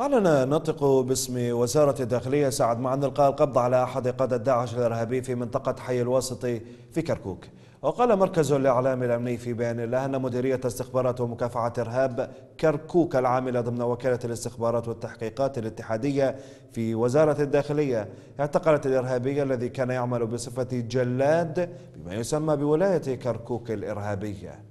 أعلن نطق باسم وزارة الداخلية سعد معن إلقاء القبض على أحد قادة داعش الإرهابي في منطقة حي الوسط في كركوك وقال مركز الإعلام الأمني في بيان له أن مديرية استخبارات ومكافحة إرهاب كركوك العاملة ضمن وكالة الاستخبارات والتحقيقات الاتحادية في وزارة الداخلية اعتقلت الإرهابي الذي كان يعمل بصفة جلاد بما يسمى بولاية كركوك الإرهابية